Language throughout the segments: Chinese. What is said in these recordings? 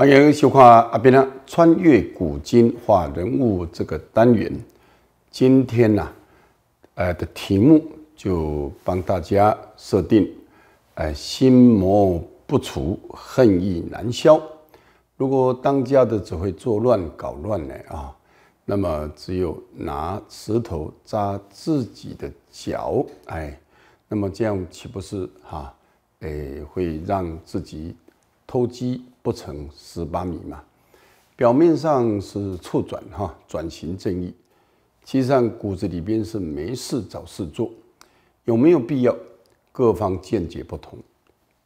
欢迎收看阿斌啊，穿越古今画人物这个单元，今天呢，呃的题目就帮大家设定，哎，心魔不除，恨意难消。如果当家的只会作乱搞乱呢啊，那么只有拿石头扎自己的脚，哎，那么这样岂不是哈，哎会让自己偷鸡？不成十八米嘛？表面上是促转哈转型正义，其实上骨子里边是没事找事做。有没有必要？各方见解不同。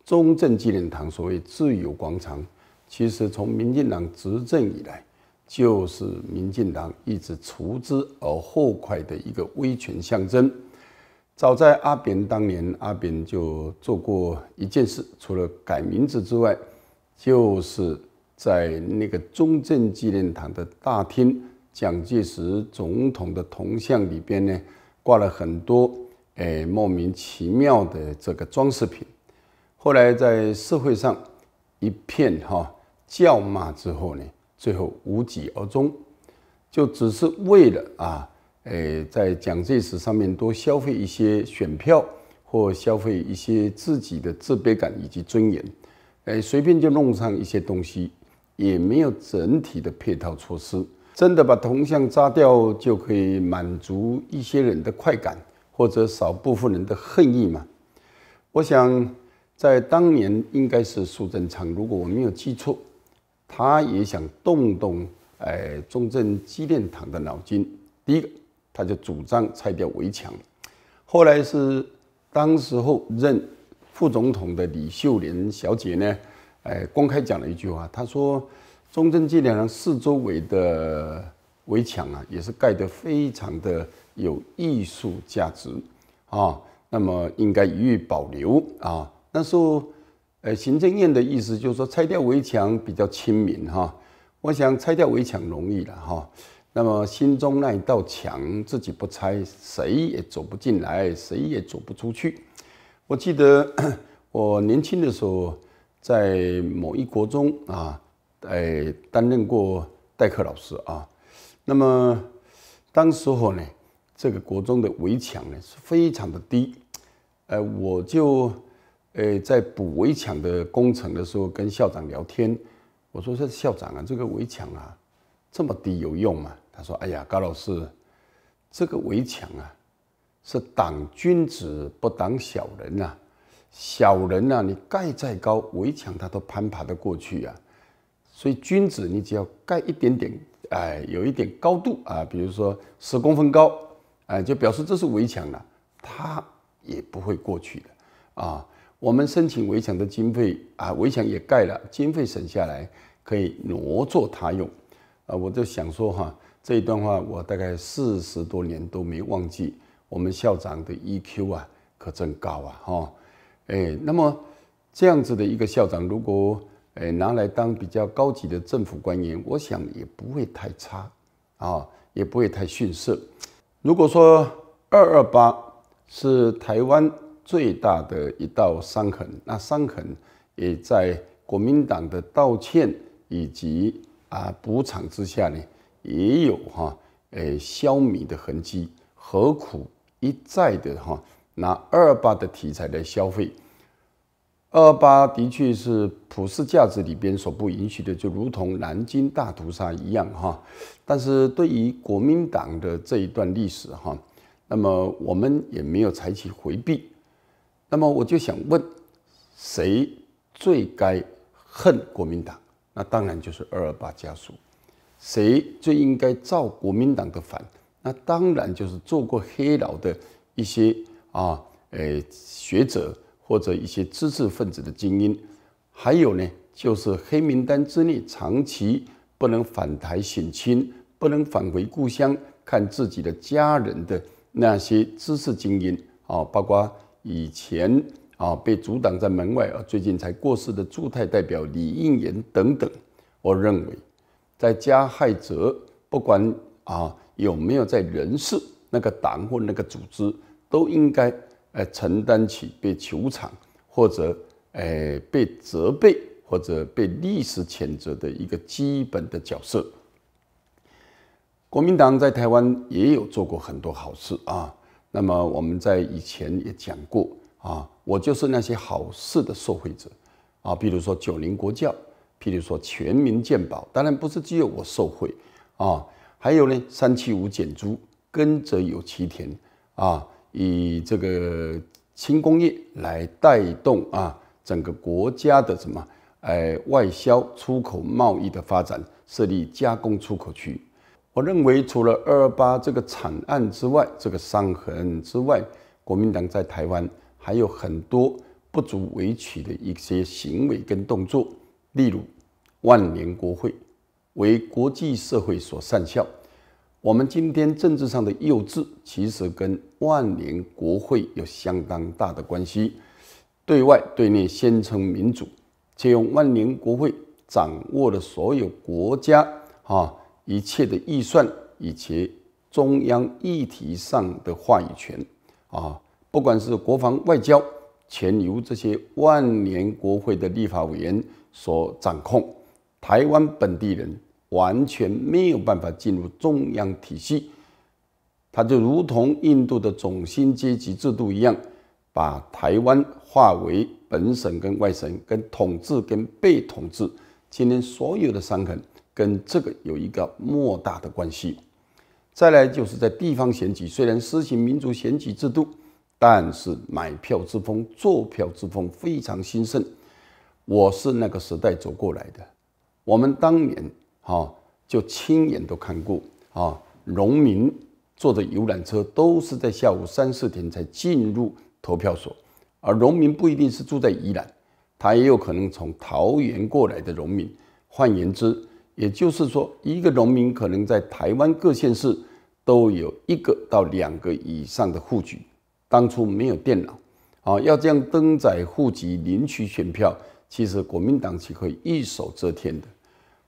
中正纪念堂所谓自由广场，其实从民进党执政以来，就是民进党一直除之而后快的一个威权象征。早在阿扁当年，阿扁就做过一件事，除了改名字之外。就是在那个中正纪念堂的大厅，蒋介石总统的铜像里边呢，挂了很多诶莫名其妙的这个装饰品。后来在社会上一片哈叫骂之后呢，最后无疾而终，就只是为了啊诶在蒋介石上面多消费一些选票，或消费一些自己的自卑感以及尊严。哎，随便就弄上一些东西，也没有整体的配套措施。真的把铜像砸掉，就可以满足一些人的快感，或者少部分人的恨意吗？我想，在当年应该是苏振昌，如果我没有记错，他也想动动哎，中正纪念堂的脑筋。第一个，他就主张拆掉围墙。后来是当时候任。副总统的李秀莲小姐呢，呃，公开讲了一句话，她说：“中正纪念堂四周围的围墙啊，也是盖得非常的有艺术价值，啊，那么应该予以保留啊。”但是，呃，行政院的意思就是说，拆掉围墙比较亲民哈。我想，拆掉围墙容易了哈。那么，心中那一道墙，自己不拆，谁也走不进来，谁也走不出去。我记得 我年轻的时候，在某一国中啊，哎，担任过代课老师啊。那么当时候呢，这个国中的围墙呢是非常的低，呃，我就哎，在补围墙的工程的时候跟校长聊天，我说：“这校长啊，这个围墙啊这么低有用吗？”他说：“哎呀，高老师，这个围墙啊。”是挡君子不挡小人呐，小人呐，你盖再高围墙他都攀爬得过去啊。所以君子你只要盖一点点，哎，有一点高度啊，比如说十公分高，哎，就表示这是围墙了，他也不会过去的啊。我们申请围墙的经费啊，围墙也盖了，经费省下来可以挪作他用，啊，我就想说哈，这一段话我大概四十多年都没忘记。我们校长的 EQ 啊，可真高啊！哈，哎，那么这样子的一个校长，如果哎拿来当比较高级的政府官员，我想也不会太差啊，也不会太逊色。如果说二二八是台湾最大的一道伤痕，那伤痕也在国民党的道歉以及啊补偿之下呢，也有哈哎消弭的痕迹，何苦？一再的哈拿二二八的题材来消费，二二八的确是普世价值里边所不允许的，就如同南京大屠杀一样哈。但是对于国民党的这一段历史哈，那么我们也没有采取回避。那么我就想问，谁最该恨国民党？那当然就是二二八家属。谁最应该造国民党的反？那当然就是做过黑劳的一些啊，诶，学者或者一些知识分子的精英，还有呢，就是黑名单之内长期不能返台省亲、不能返回故乡看自己的家人的那些知识精英啊，包括以前啊被阻挡在门外啊，最近才过世的驻泰代表李应炎等等。我认为，在加害者不管啊。有没有在人事那个党或那个组织都应该承担起被球场或者被责备或者被历史谴责的一个基本的角色？国民党在台湾也有做过很多好事啊。那么我们在以前也讲过啊，我就是那些好事的受惠者啊，比如说九零国教，譬如说全民健保，当然不是只有我受惠啊。还有呢，三七五减租，耕者有其田，啊，以这个轻工业来带动啊整个国家的什么，哎，外销出口贸易的发展，设立加工出口区。我认为除了二二八这个惨案之外，这个伤痕之外，国民党在台湾还有很多不足为取的一些行为跟动作，例如万年国会。为国际社会所善效。我们今天政治上的幼稚，其实跟万年国会有相当大的关系。对外对内宣称民主，借用万年国会掌握的所有国家啊一切的预算以及中央议题上的话语权啊，不管是国防外交，全由这些万年国会的立法委员所掌控。台湾本地人。完全没有办法进入中央体系，他就如同印度的种姓阶级制度一样，把台湾划为本省跟外省，跟统治跟被统治。今天所有的伤痕跟这个有一个莫大的关系。再来就是在地方选举，虽然实行民主选举制度，但是买票之风、坐票之风非常兴盛。我是那个时代走过来的，我们当年。啊，就亲眼都看过啊！农民坐的游览车，都是在下午三四点才进入投票所，而农民不一定是住在宜兰，他也有可能从桃园过来的农民。换言之，也就是说，一个农民可能在台湾各县市都有一个到两个以上的户籍。当初没有电脑，啊，要这样登载户籍领取选票，其实国民党是可以一手遮天的，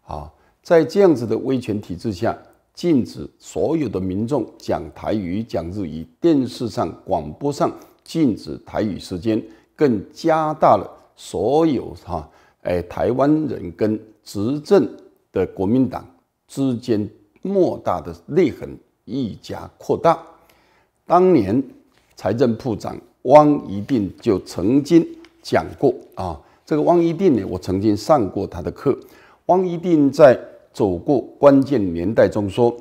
啊。在这样子的威权体制下，禁止所有的民众讲台语、讲日语，电视上、广播上禁止台语时间，更加大了所有哈哎台湾人跟执政的国民党之间莫大的裂痕，一加扩大。当年财政部长汪一定就曾经讲过啊，这个汪一定呢，我曾经上过他的课，汪一定在。走过关键年代中说，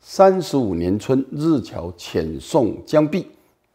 三十五年春，日侨遣送江碧，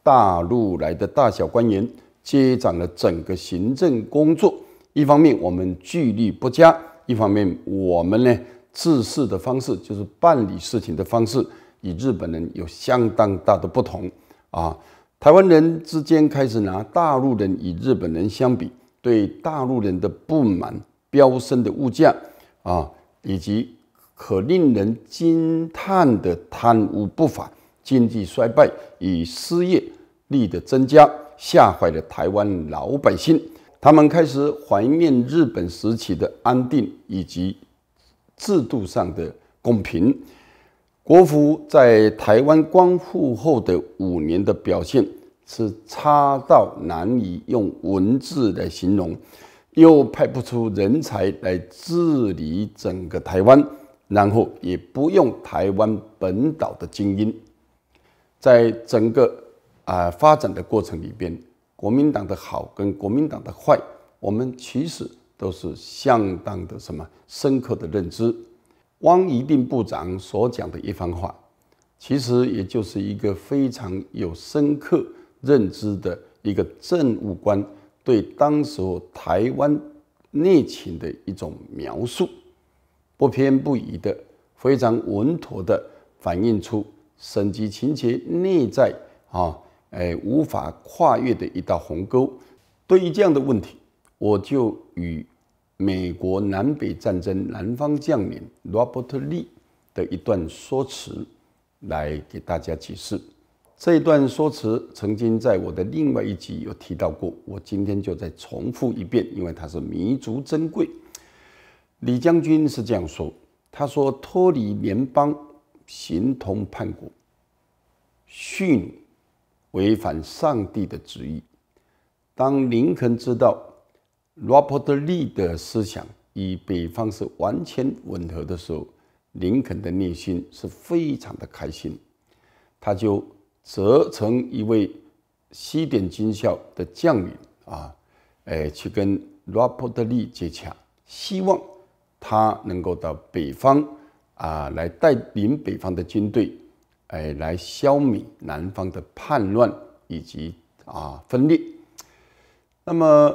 大陆来的大小官员接掌了整个行政工作。一方面我们纪律不佳，一方面我们呢治事的方式，就是办理事情的方式，与日本人有相当大的不同啊。台湾人之间开始拿大陆人与日本人相比，对大陆人的不满飙升的物价啊。以及可令人惊叹的贪污不法、经济衰败与失业率的增加，吓坏了台湾老百姓。他们开始怀念日本时期的安定以及制度上的公平。国府在台湾光复后的五年的表现是差到难以用文字来形容。又派不出人才来治理整个台湾，然后也不用台湾本岛的精英，在整个啊发展的过程里边，国民党的好跟国民党的坏，我们其实都是相当的什么深刻的认知。汪一定部长所讲的一番话，其实也就是一个非常有深刻认知的一个政务官。对当时台湾内情的一种描述，不偏不倚的、非常稳妥的反映出省级情节内在啊，哎无法跨越的一道鸿沟。对于这样的问题，我就与美国南北战争南方将领罗伯特·利的一段说辞来给大家解释。这一段说辞曾经在我的另外一集有提到过，我今天就再重复一遍，因为它是弥足珍贵。李将军是这样说：“他说脱离联邦，形同叛国，训违反上帝的旨意。”当林肯知道罗伯特·利的思想与北方是完全吻合的时候，林肯的内心是非常的开心，他就。则成一位西点军校的将领啊，哎，去跟罗伯特利接洽，希望他能够到北方啊，来带领北方的军队，哎，来消灭南方的叛乱以及啊分裂。那么，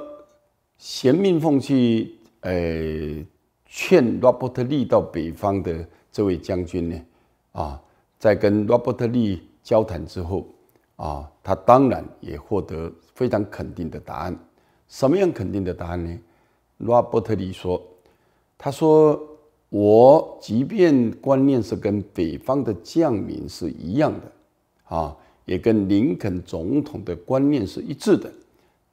咸明奉去哎劝罗伯特利到北方的这位将军呢，啊，在跟罗伯特利。交谈之后，啊，他当然也获得非常肯定的答案。什么样肯定的答案呢？罗伯特里说：“他说我即便观念是跟北方的将领是一样的，啊，也跟林肯总统的观念是一致的。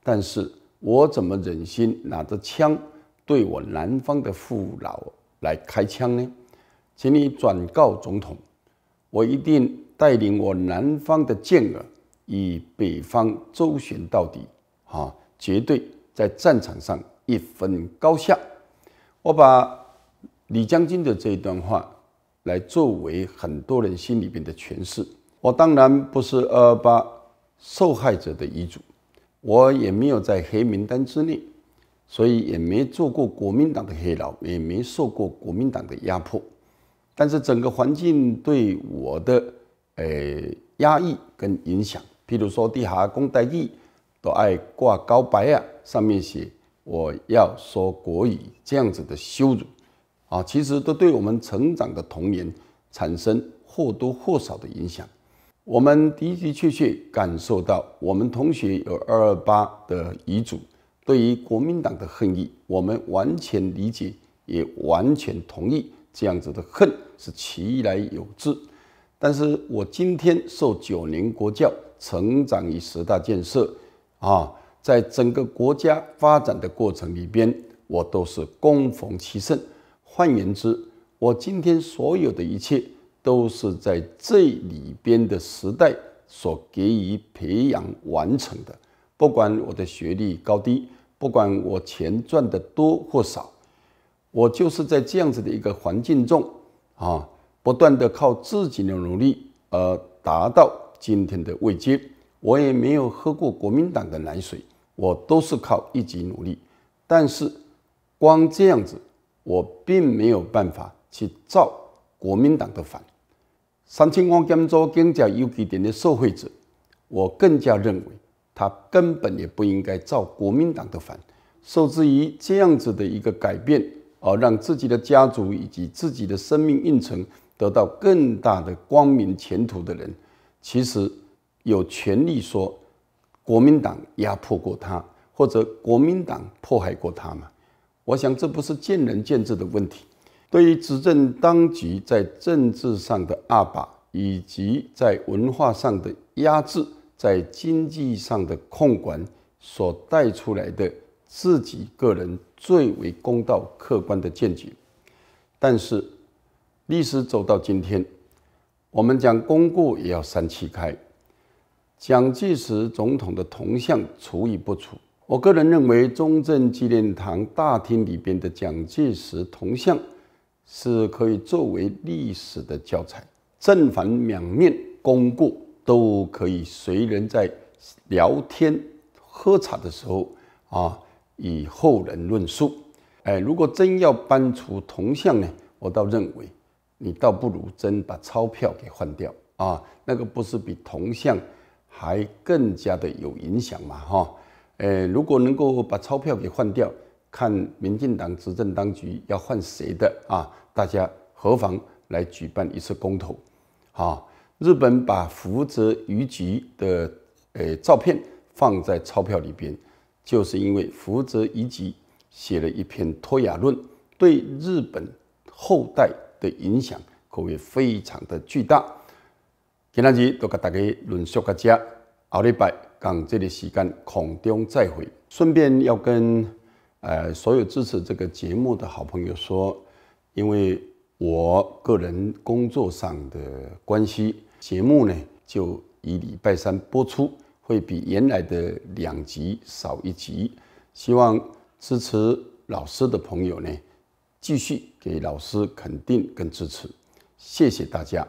但是我怎么忍心拿着枪对我南方的父老来开枪呢？请你转告总统，我一定。”带领我南方的健儿与北方周旋到底，啊，绝对在战场上一分高下。我把李将军的这一段话来作为很多人心里边的诠释。我当然不是二二八受害者的遗嘱，我也没有在黑名单之内，所以也没做过国民党的黑劳，也没受过国民党的压迫。但是整个环境对我的。诶，压抑跟影响，譬如说地下公代役都爱挂高白啊，上面写我要说国语这样子的羞辱，啊，其实都对我们成长的童年产生或多或少的影响。我们的的确确感受到，我们同学有二二八的遗嘱，对于国民党的恨意，我们完全理解，也完全同意，这样子的恨是其来有之。但是我今天受九年国教，成长于十大建设，啊，在整个国家发展的过程里边，我都是供逢其盛。换言之，我今天所有的一切，都是在这里边的时代所给予培养完成的。不管我的学历高低，不管我钱赚的多或少，我就是在这样子的一个环境中，啊。不断的靠自己的努力而达到今天的位阶，我也没有喝过国民党的奶水，我都是靠自己努力。但是，光这样子，我并没有办法去造国民党的反。三千光甘做更加有几点的受害者，我更加认为他根本也不应该造国民党的反。受制于这样子的一个改变，而让自己的家族以及自己的生命运程。得到更大的光明前途的人，其实有权利说国民党压迫过他，或者国民党迫害过他吗？我想这不是见仁见智的问题。对于执政当局在政治上的阿把，以及在文化上的压制，在经济上的控管所带出来的自己个人最为公道客观的见解，但是。历史走到今天，我们讲功过也要三七开。蒋介石总统的铜像除以不除，我个人认为，中正纪念堂大厅里边的蒋介石铜像，是可以作为历史的教材，正反两面功过都可以随人在聊天喝茶的时候啊，以后人论述。哎，如果真要搬出铜像呢，我倒认为。你倒不如真把钞票给换掉啊！那个不是比铜像还更加的有影响嘛？哈，呃，如果能够把钞票给换掉，看民进党执政当局要换谁的啊？大家何妨来举办一次公投？啊，日本把福泽谕吉的呃照片放在钞票里边，就是因为福泽谕吉写了一篇《脱亚论》，对日本后代。的影响可谓非常的巨大。今次就甲大家论述个只，后礼拜讲，这里时间空中再会。顺便要跟呃所有支持这个节目的好朋友说，因为我个人工作上的关系，节目呢就以礼拜三播出，会比原来的两集少一集。希望支持老师的朋友呢继续。给老师肯定跟支持，谢谢大家。